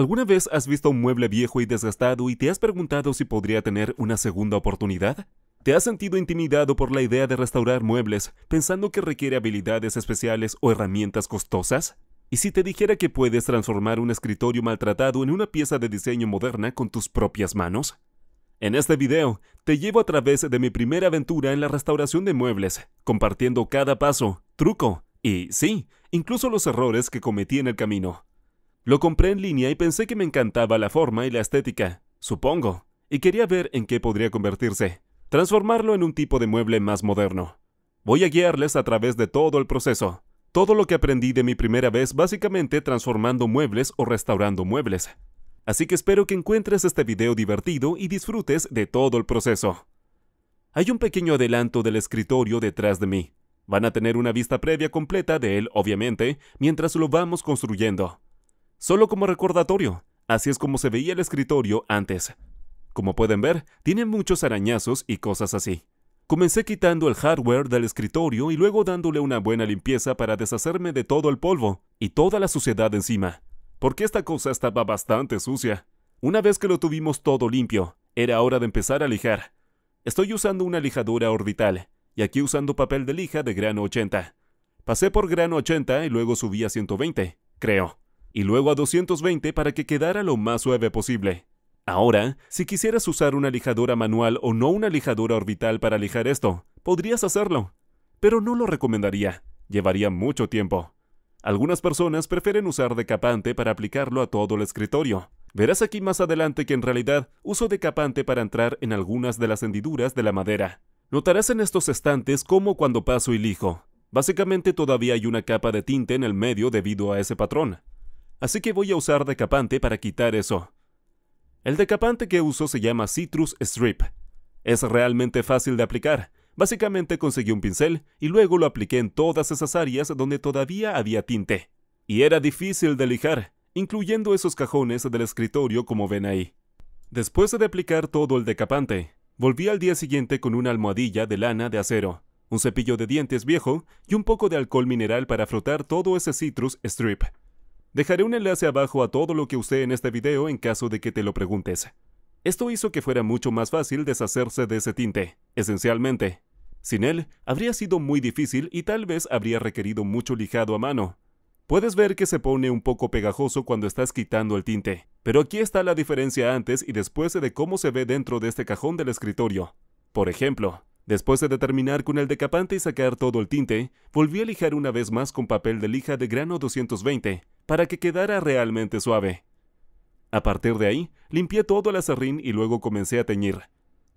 ¿Alguna vez has visto un mueble viejo y desgastado y te has preguntado si podría tener una segunda oportunidad? ¿Te has sentido intimidado por la idea de restaurar muebles, pensando que requiere habilidades especiales o herramientas costosas? ¿Y si te dijera que puedes transformar un escritorio maltratado en una pieza de diseño moderna con tus propias manos? En este video, te llevo a través de mi primera aventura en la restauración de muebles, compartiendo cada paso, truco y, sí, incluso los errores que cometí en el camino. Lo compré en línea y pensé que me encantaba la forma y la estética, supongo, y quería ver en qué podría convertirse. Transformarlo en un tipo de mueble más moderno. Voy a guiarles a través de todo el proceso. Todo lo que aprendí de mi primera vez básicamente transformando muebles o restaurando muebles. Así que espero que encuentres este video divertido y disfrutes de todo el proceso. Hay un pequeño adelanto del escritorio detrás de mí. Van a tener una vista previa completa de él, obviamente, mientras lo vamos construyendo solo como recordatorio. Así es como se veía el escritorio antes. Como pueden ver, tiene muchos arañazos y cosas así. Comencé quitando el hardware del escritorio y luego dándole una buena limpieza para deshacerme de todo el polvo y toda la suciedad encima, porque esta cosa estaba bastante sucia. Una vez que lo tuvimos todo limpio, era hora de empezar a lijar. Estoy usando una lijadura orbital, y aquí usando papel de lija de grano 80. Pasé por grano 80 y luego subí a 120, creo y luego a 220 para que quedara lo más suave posible. Ahora, si quisieras usar una lijadora manual o no una lijadora orbital para lijar esto, podrías hacerlo. Pero no lo recomendaría, llevaría mucho tiempo. Algunas personas prefieren usar decapante para aplicarlo a todo el escritorio. Verás aquí más adelante que en realidad uso decapante para entrar en algunas de las hendiduras de la madera. Notarás en estos estantes cómo cuando paso y lijo, básicamente todavía hay una capa de tinte en el medio debido a ese patrón así que voy a usar decapante para quitar eso. El decapante que uso se llama Citrus Strip. Es realmente fácil de aplicar. Básicamente conseguí un pincel y luego lo apliqué en todas esas áreas donde todavía había tinte. Y era difícil de lijar, incluyendo esos cajones del escritorio como ven ahí. Después de aplicar todo el decapante, volví al día siguiente con una almohadilla de lana de acero, un cepillo de dientes viejo y un poco de alcohol mineral para frotar todo ese citrus strip. Dejaré un enlace abajo a todo lo que usé en este video en caso de que te lo preguntes. Esto hizo que fuera mucho más fácil deshacerse de ese tinte, esencialmente. Sin él, habría sido muy difícil y tal vez habría requerido mucho lijado a mano. Puedes ver que se pone un poco pegajoso cuando estás quitando el tinte, pero aquí está la diferencia antes y después de cómo se ve dentro de este cajón del escritorio. Por ejemplo, después de terminar con el decapante y sacar todo el tinte, volví a lijar una vez más con papel de lija de grano 220, para que quedara realmente suave. A partir de ahí, limpié todo el azarrín y luego comencé a teñir.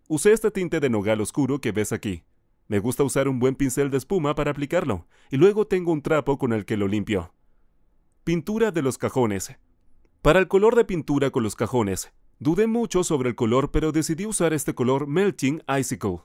Usé este tinte de nogal oscuro que ves aquí. Me gusta usar un buen pincel de espuma para aplicarlo, y luego tengo un trapo con el que lo limpio. Pintura de los cajones. Para el color de pintura con los cajones, dudé mucho sobre el color pero decidí usar este color Melting Icicle.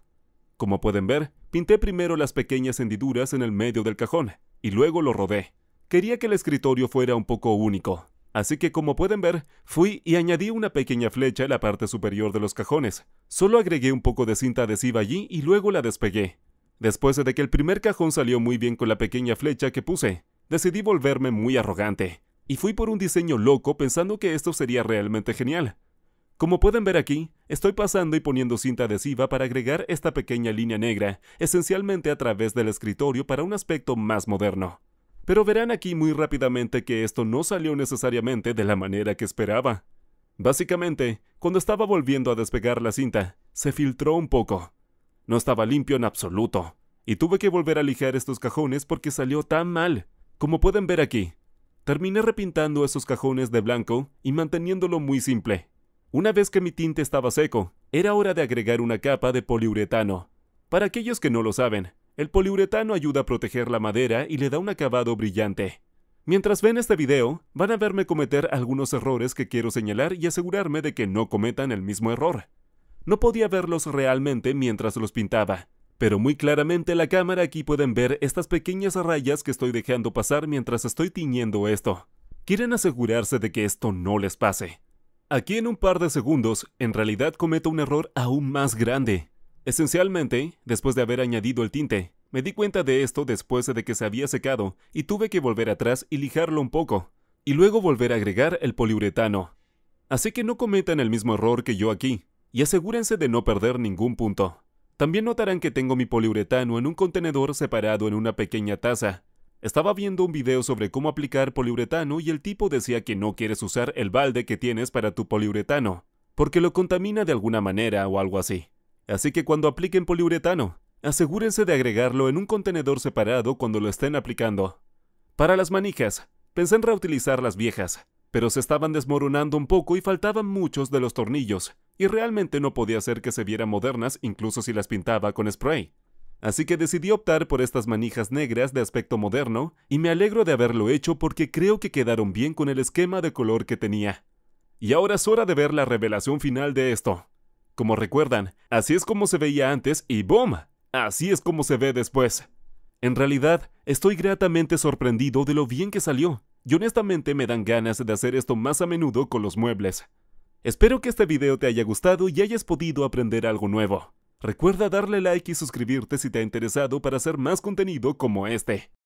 Como pueden ver, pinté primero las pequeñas hendiduras en el medio del cajón, y luego lo rodé. Quería que el escritorio fuera un poco único, así que como pueden ver, fui y añadí una pequeña flecha en la parte superior de los cajones. Solo agregué un poco de cinta adhesiva allí y luego la despegué. Después de que el primer cajón salió muy bien con la pequeña flecha que puse, decidí volverme muy arrogante, y fui por un diseño loco pensando que esto sería realmente genial. Como pueden ver aquí, estoy pasando y poniendo cinta adhesiva para agregar esta pequeña línea negra, esencialmente a través del escritorio para un aspecto más moderno. Pero verán aquí muy rápidamente que esto no salió necesariamente de la manera que esperaba. Básicamente, cuando estaba volviendo a despegar la cinta, se filtró un poco. No estaba limpio en absoluto, y tuve que volver a lijar estos cajones porque salió tan mal. Como pueden ver aquí, terminé repintando esos cajones de blanco y manteniéndolo muy simple. Una vez que mi tinte estaba seco, era hora de agregar una capa de poliuretano. Para aquellos que no lo saben, el poliuretano ayuda a proteger la madera y le da un acabado brillante. Mientras ven este video, van a verme cometer algunos errores que quiero señalar y asegurarme de que no cometan el mismo error. No podía verlos realmente mientras los pintaba, pero muy claramente la cámara aquí pueden ver estas pequeñas rayas que estoy dejando pasar mientras estoy tiñendo esto. Quieren asegurarse de que esto no les pase. Aquí en un par de segundos, en realidad cometo un error aún más grande. Esencialmente, después de haber añadido el tinte, me di cuenta de esto después de que se había secado y tuve que volver atrás y lijarlo un poco, y luego volver a agregar el poliuretano. Así que no cometan el mismo error que yo aquí, y asegúrense de no perder ningún punto. También notarán que tengo mi poliuretano en un contenedor separado en una pequeña taza. Estaba viendo un video sobre cómo aplicar poliuretano y el tipo decía que no quieres usar el balde que tienes para tu poliuretano, porque lo contamina de alguna manera o algo así. Así que cuando apliquen poliuretano, asegúrense de agregarlo en un contenedor separado cuando lo estén aplicando. Para las manijas, pensé en reutilizar las viejas, pero se estaban desmoronando un poco y faltaban muchos de los tornillos, y realmente no podía hacer que se vieran modernas incluso si las pintaba con spray. Así que decidí optar por estas manijas negras de aspecto moderno, y me alegro de haberlo hecho porque creo que quedaron bien con el esquema de color que tenía. Y ahora es hora de ver la revelación final de esto. Como recuerdan, así es como se veía antes y ¡boom! Así es como se ve después. En realidad, estoy gratamente sorprendido de lo bien que salió, y honestamente me dan ganas de hacer esto más a menudo con los muebles. Espero que este video te haya gustado y hayas podido aprender algo nuevo. Recuerda darle like y suscribirte si te ha interesado para hacer más contenido como este.